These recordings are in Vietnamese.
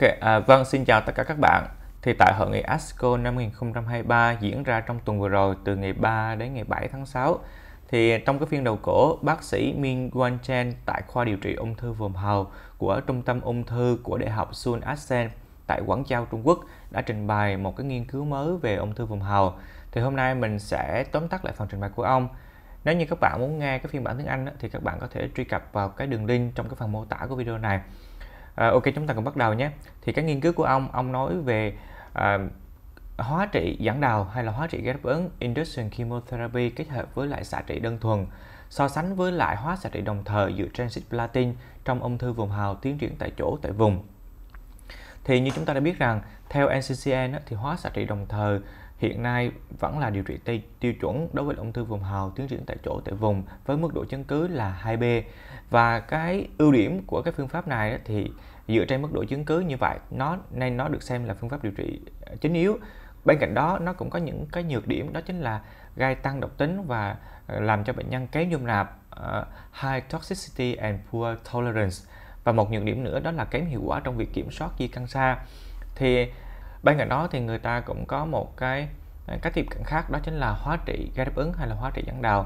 Ok, à, vâng, xin chào tất cả các bạn. Thì tại hội nghị ASCO năm 2023 diễn ra trong tuần vừa rồi từ ngày 3 đến ngày 7 tháng 6 thì trong cái phiên đầu cổ bác sĩ Min Guan Chen tại khoa điều trị ung thư vòm hầu của trung tâm ung thư của đại học Sun Atsen tại Quảng Châu Trung Quốc đã trình bày một cái nghiên cứu mới về ung thư vòm hầu. Thì hôm nay mình sẽ tóm tắt lại phần trình bày của ông. Nếu như các bạn muốn nghe cái phiên bản tiếng Anh thì các bạn có thể truy cập vào cái đường link trong cái phần mô tả của video này À, ok chúng ta cùng bắt đầu nhé. Thì cái nghiên cứu của ông ông nói về à, hóa trị dẫn đầu hay là hóa trị ghép ứng induction chemotherapy kết hợp với lại xạ trị đơn thuần so sánh với lại hóa xạ trị đồng thời dựa trên cisplatin trong ung thư vùng hào tiến triển tại chỗ tại vùng. Thì như chúng ta đã biết rằng theo NCCN thì hóa xạ trị đồng thời hiện nay vẫn là điều trị tiêu, tiêu chuẩn đối với ung thư vùng hầu tiến triển tại chỗ tại vùng với mức độ chứng cứ là 2B và cái ưu điểm của cái phương pháp này thì dựa trên mức độ chứng cứ như vậy nó nên nó được xem là phương pháp điều trị ờ, chính yếu bên cạnh đó nó cũng có những cái nhược điểm đó chính là gây tăng độc tính và ờ, làm cho bệnh nhân kém dung nạp uh, high toxicity and poor tolerance và một nhược điểm nữa đó là kém hiệu quả trong việc kiểm soát di căn xa thì bên cạnh đó thì người ta cũng có một cái Ờ, cách tiếp cận khác đó chính là hóa trị gây đáp ứng hay là hóa trị dẫn đầu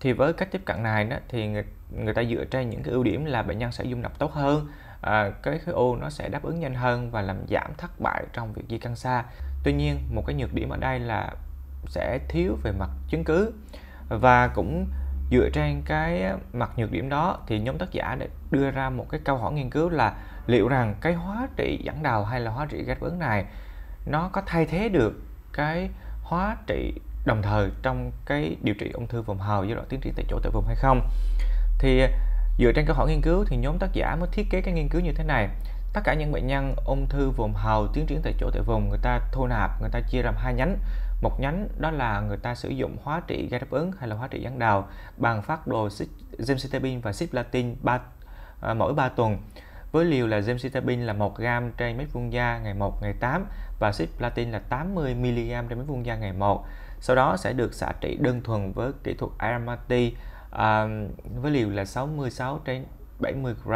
thì với cách tiếp cận này đó, thì người, người ta dựa trên những cái ưu điểm là bệnh nhân sẽ dung nạp tốt hơn à, cái khối u nó sẽ đáp ứng nhanh hơn và làm giảm thất bại trong việc di căn xa tuy nhiên một cái nhược điểm ở đây là sẽ thiếu về mặt chứng cứ và cũng dựa trên cái mặt nhược điểm đó thì nhóm tác giả đã đưa ra một cái câu hỏi nghiên cứu là liệu rằng cái hóa trị dẫn đầu hay là hóa trị gây đáp ứng này nó có thay thế được cái hóa trị đồng thời trong cái điều trị ung thư vùng hầu giai đoạn tiến triển tại chỗ tại vùng hay không thì à, dựa trên câu hỏi nghiên cứu thì nhóm tác giả mới thiết kế cái nghiên cứu như thế này tất cả những bệnh nhân ung thư vùng hầu tiến triển tại chỗ tại vùng người ta thu nạp người ta chia làm hai nhánh một nhánh đó là người ta sử dụng hóa trị gây đáp ứng hay là hóa trị gián đào bằng phát đồ gemcitabine và cisplatin ba à, mỗi 3 tuần với liều là gemcitabine là 1 gram trên mét vuông da ngày 1, ngày 8 và cisplatin là 80 mg trên mét vuông da ngày 1. Sau đó sẽ được xạ trị đơn thuần với kỹ thuật Aramati à, với liều là 66 trên 70 g.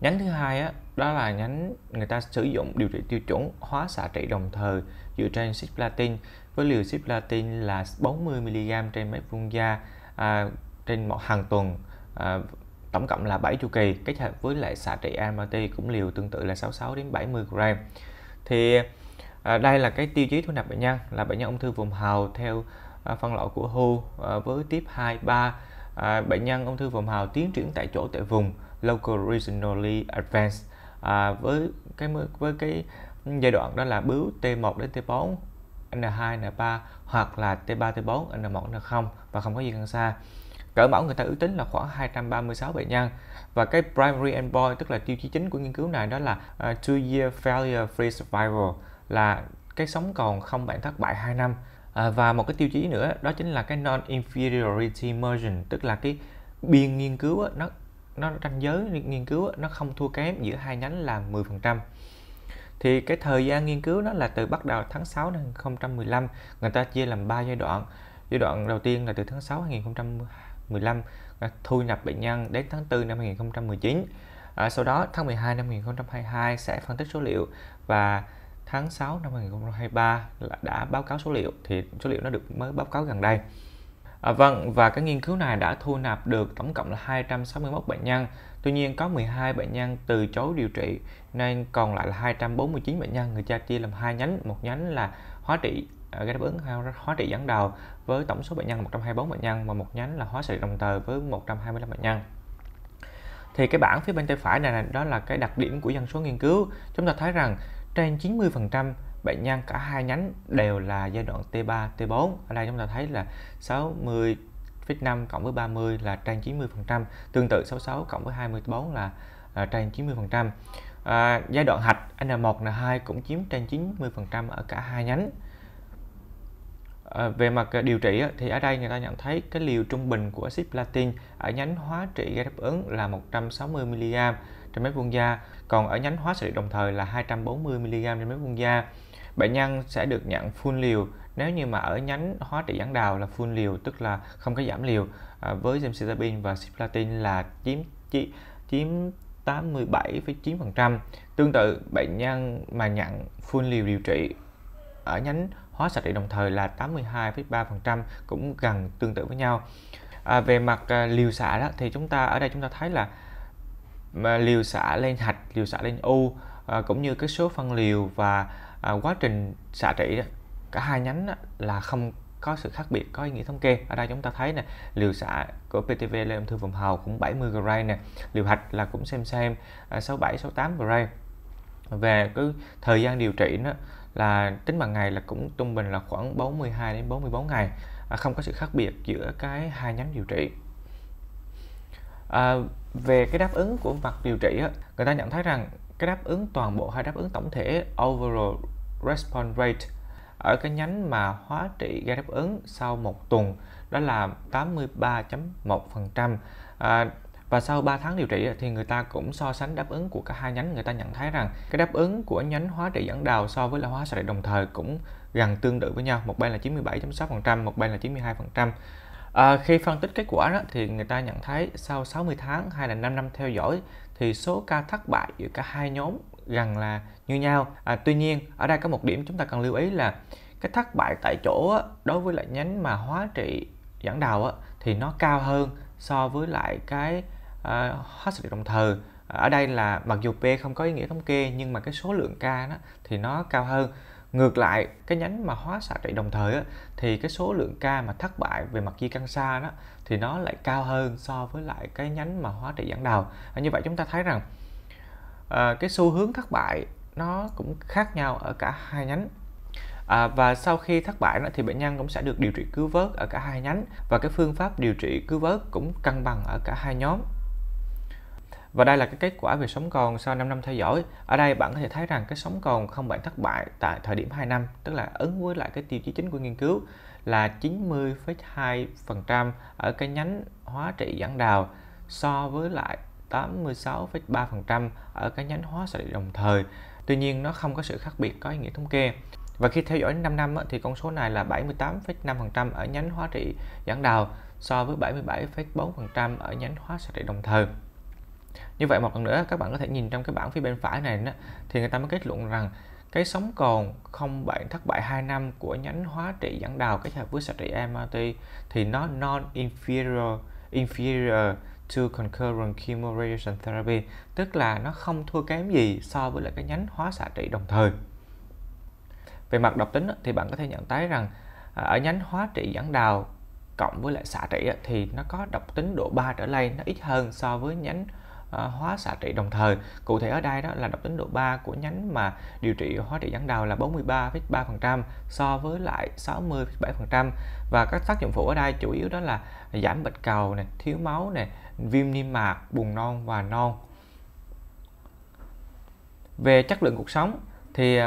Nhánh thứ hai á, đó là nhánh người ta sử dụng điều trị tiêu chuẩn hóa xạ trị đồng thời dựa trên cisplatin với liều cisplatin là 40 mg trên mét vuông da à, trên một hàng tuần à, tổng cộng là 7 chu kỳ kết hợp với lại xạ trị amati cũng liều tương tự là 66 đến 70 gram thì à, đây là cái tiêu chí thu nhập bệnh nhân là bệnh nhân ung thư vùng hầu theo à, phân loại của WHO à, với tiếp 2 3 bệnh nhân ung thư vùng hầu tiến triển tại chỗ tại vùng local regionally advanced với cái với cái giai đoạn đó là bướu T1 đến T4 N2 N3 hoặc là T3 T4 N1 N0 và không có gì hơn xa cỡ mẫu người ta ước tính là khoảng 236 bệnh nhân và cái primary endpoint tức là tiêu chí chính của nghiên cứu này đó là uh, two year failure free survival là cái sống còn không bạn thất bại 2 năm à, và một cái tiêu chí nữa đó chính là cái non inferiority margin tức là cái biên nghiên cứu nó nó ranh giới nghiên cứu nó không thua kém giữa hai nhánh là 10% thì cái thời gian nghiên cứu nó là từ bắt đầu tháng 6 năm 2015 người ta chia làm 3 giai đoạn giai đoạn đầu tiên là từ tháng 6 2020 15 à, thu nhập bệnh nhân đến tháng 4 năm 2019. À, sau đó tháng 12 năm 2022 sẽ phân tích số liệu và tháng 6 năm 2023 là đã báo cáo số liệu thì số liệu nó được mới báo cáo gần đây. À, vâng và cái nghiên cứu này đã thu nạp được tổng cộng là 261 bệnh nhân. Tuy nhiên có 12 bệnh nhân từ chối điều trị nên còn lại là 249 bệnh nhân người cha chia làm hai nhánh, một nhánh là hóa trị gây ờ, đáp ứng hóa trị dẫn đầu với tổng số bệnh nhân 124 bệnh nhân và một nhánh là hóa trị đồng thời với 125 bệnh nhân thì cái bảng phía bên tay phải này đó là cái đặc điểm của dân số nghiên cứu chúng ta thấy rằng trên 90% bệnh nhân cả hai nhánh đều là giai đoạn T3 T4 ở đây chúng ta thấy là 60 5 cộng với 30 là trên 90% tương tự 66 cộng với 24 là à, trên 90% à, giai đoạn hạch N1 N2 cũng chiếm trên 90% ở cả hai nhánh Ờ, về mặt ờ, điều trị thì ở đây người ta nhận thấy cái liều trung bình của acid platin ở nhánh hóa trị gây đáp ứng là 160 mg trên mét vuông da, còn ở nhánh hóa trị đồng thời là 240 mg trên mét vuông da. Bệnh nhân sẽ được nhận full liều nếu như mà ở nhánh hóa trị giảng đào là full liều tức là không có giảm liều ờ, với gemcitabine và cisplatin là chiếm chiếm, chiếm 87,9%. Tương tự bệnh nhân mà nhận full liều điều trị ở nhánh hóa sạch trị đồng thời là 82,3% cũng gần tương tự với nhau. À, về mặt à, liều xạ đó thì chúng ta ở đây chúng ta thấy là mà liều xạ lên hạch, liều xạ lên u à, cũng như cái số phân liều và à, quá trình xạ trị đó, cả hai nhánh đó, là không có sự khác biệt có ý nghĩa thống kê ở đây chúng ta thấy nè liều xạ của PTV lên ung thư vùng hầu cũng 70 gray nè liều hạch là cũng xem xem 67 68 gray. về cái thời gian điều trị nó là tính bằng ngày là cũng trung bình là khoảng 42 đến 44 ngày à, không có sự khác biệt giữa cái hai nhánh điều trị à, về cái đáp ứng của mặt điều trị á, người ta nhận thấy rằng cái đáp ứng toàn bộ hay đáp ứng tổng thể overall response rate ở cái nhánh mà hóa trị gây đáp ứng sau một tuần đó là 83.1% à, và sau 3 tháng điều trị thì người ta cũng so sánh đáp ứng của cả hai nhánh người ta nhận thấy rằng cái đáp ứng của nhánh hóa trị dẫn đầu so với là hóa xạ trị đồng thời cũng gần tương tự với nhau một bên là 97.6% một bên là 92% À, khi phân tích kết quả đó, thì người ta nhận thấy sau 60 tháng hay là 5 năm theo dõi thì số ca thất bại giữa cả hai nhóm gần là như nhau. À, tuy nhiên ở đây có một điểm chúng ta cần lưu ý là cái thất bại tại chỗ á, đối với lại nhánh mà hóa trị dẫn đầu á, thì nó cao hơn so với lại cái à, hết sự đồng thời ở đây là mặc dù P không có ý nghĩa thống kê nhưng mà cái số lượng ca đó thì nó cao hơn ngược lại cái nhánh mà hóa xạ trị đồng thời á, thì cái số lượng ca mà thất bại về mặt di căn xa đó thì nó lại cao hơn so với lại cái nhánh mà hóa trị dẫn đầu à, như vậy chúng ta thấy rằng à, cái xu hướng thất bại nó cũng khác nhau ở cả hai nhánh À, và sau khi thất bại đó, thì bệnh nhân cũng sẽ được điều trị cứu vớt ở cả hai nhánh và cái phương pháp điều trị cứu vớt cũng cân bằng ở cả hai nhóm và đây là cái kết quả về sống còn sau 5 năm theo dõi. Ở đây bạn có thể thấy rằng cái sống còn không bạn thất bại tại thời điểm 2 năm, tức là ứng với lại cái tiêu chí chính của nghiên cứu là 90,2% ở cái nhánh hóa trị giảng đào so với lại 86,3% ở cái nhánh hóa trị đồng thời. Tuy nhiên nó không có sự khác biệt có ý nghĩa thống kê. Và khi theo dõi 5 năm thì con số này là 78,5% ở nhánh hóa trị giảng đào so với 77,4% ở nhánh hóa trị đồng thời như vậy một lần nữa các bạn có thể nhìn trong cái bảng phía bên phải này thì người ta mới kết luận rằng cái sống còn không bạn thất bại 2 năm của nhánh hóa trị dẫn đầu kết hợp với xạ trị MRT thì nó non inferior inferior to concurrent chemoradiation therapy tức là nó không thua kém gì so với lại cái nhánh hóa xạ trị đồng thời về mặt độc tính thì bạn có thể nhận thấy rằng à, ở nhánh hóa trị dẫn đầu cộng với lại xạ trị thì nó có độc tính độ 3 trở lên nó ít hơn so với nhánh À, hóa xạ trị đồng thời. Cụ thể ở đây đó là độc tính độ 3 của nhánh mà điều trị hóa trị giãn đầu là 43,3% so với lại 60,7% và các tác dụng phụ ở đây chủ yếu đó là giảm bạch cầu này, thiếu máu này, viêm niêm mạc, buồn non và non. Về chất lượng cuộc sống thì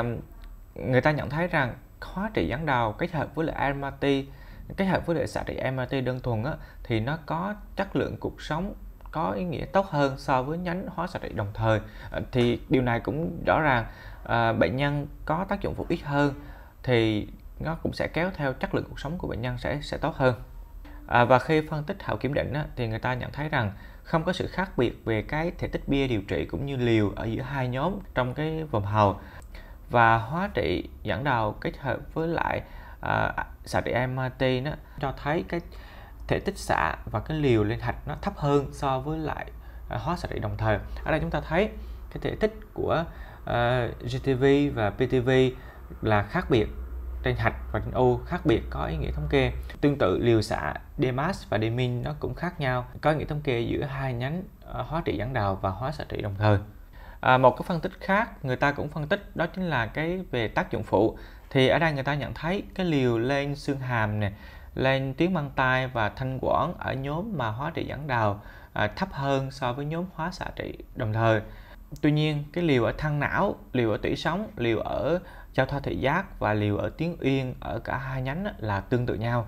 người ta nhận thấy rằng hóa trị giãn đầu kết hợp với lại MRT kết hợp với lại xạ trị MRT đơn thuần á, thì nó có chất lượng cuộc sống có ý nghĩa tốt hơn so với nhánh hóa xạ trị đồng thời à, thì điều này cũng rõ ràng à, bệnh nhân có tác dụng phụ ít hơn thì nó cũng sẽ kéo theo chất lượng cuộc sống của bệnh nhân sẽ sẽ tốt hơn à, và khi phân tích hậu kiểm định á, thì người ta nhận thấy rằng không có sự khác biệt về cái thể tích bia điều trị cũng như liều ở giữa hai nhóm trong cái vòng hầu và hóa trị dẫn đầu kết hợp với lại à, xạ trị MRT nó cho thấy cái thể tích xạ và cái liều lên hạch nó thấp hơn so với lại à, hóa xạ trị đồng thời ở đây chúng ta thấy cái thể tích của uh, à, GTV và PTV là khác biệt trên hạch và trên u khác biệt có ý nghĩa thống kê. Tương tự liều xạ Demas và Demin nó cũng khác nhau, có ý nghĩa thống kê giữa hai nhánh à, hóa trị dẫn đầu và hóa xạ trị đồng thời. À, một cái phân tích khác người ta cũng phân tích đó chính là cái về tác dụng phụ. Thì ở đây người ta nhận thấy cái liều lên xương hàm này lên tuyến mang tai và thanh quản ở nhóm mà hóa trị dẫn đầu à, thấp hơn so với nhóm hóa xạ trị đồng thời. Tuy nhiên, cái liều ở thăng não, liều ở tủy sống, liều ở giao thoa thị giác và liều ở tuyến uyên ở cả hai nhánh là tương tự nhau.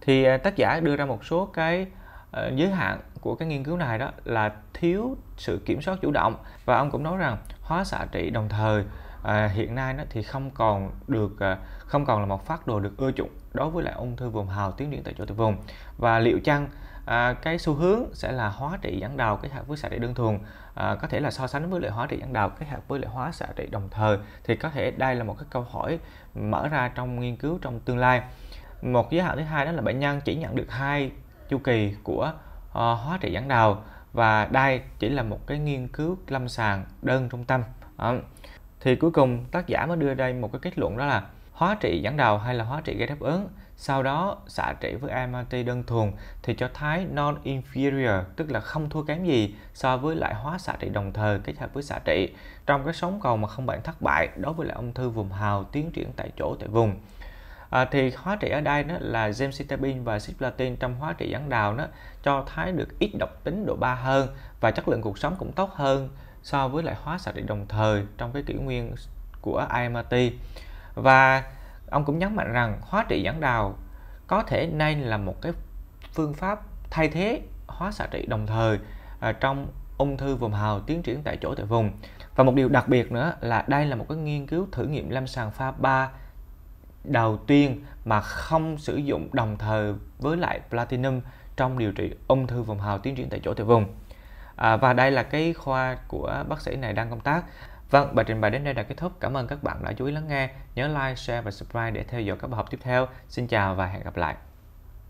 Thì à, tác giả đưa ra một số cái uh, giới hạn của cái nghiên cứu này đó là thiếu sự kiểm soát chủ động và ông cũng nói rằng hóa xạ trị đồng thời à, hiện nay nó thì không còn được à, không còn là một phát đồ được ưa chuộng đối với lại ung thư vùng hào tuyến triển tại chỗ tử vùng và liệu chăng à, cái xu hướng sẽ là hóa trị dẫn đầu kết hợp với xạ trị đơn thuần à, có thể là so sánh với lại hóa trị dẫn đầu kết hợp với lại hóa xạ trị đồng thời thì có thể đây là một cái câu hỏi mở ra trong nghiên cứu trong tương lai một giới hạn thứ hai đó là bệnh nhân chỉ nhận được hai chu kỳ của uh, hóa trị dẫn đầu và đây chỉ là một cái nghiên cứu lâm sàng đơn trung tâm à, thì cuối cùng tác giả mới đưa đây một cái kết luận đó là hóa trị dẫn đầu hay là hóa trị gây đáp ứng sau đó xạ trị với MRT đơn thuần thì cho thấy non inferior tức là không thua kém gì so với lại hóa xạ trị đồng thời kết hợp với xạ trị trong cái sống cầu mà không bạn thất bại đối với lại ung thư vùng hào tiến triển tại chỗ tại vùng à, thì hóa trị ở đây đó là gemcitabine và cisplatin trong hóa trị dẫn đào đó cho thấy được ít độc tính độ 3 hơn và chất lượng cuộc sống cũng tốt hơn so với lại hóa xạ trị đồng thời trong cái kỷ nguyên của IMRT và ông cũng nhấn mạnh rằng hóa trị dẫn đào có thể nên là một cái phương pháp thay thế hóa xạ trị đồng thời à, trong ung thư vùng hào tiến triển tại chỗ tại vùng và một điều đặc biệt nữa là đây là một cái nghiên cứu thử nghiệm lâm sàng pha 3 đầu tiên mà không sử dụng đồng thời với lại platinum trong điều trị ung thư vùng hào tiến triển tại chỗ tại vùng à, và đây là cái khoa của bác sĩ này đang công tác Vâng, bài trình bày đến đây là kết thúc. Cảm ơn các bạn đã chú ý lắng nghe. Nhớ like, share và subscribe để theo dõi các bài học tiếp theo. Xin chào và hẹn gặp lại.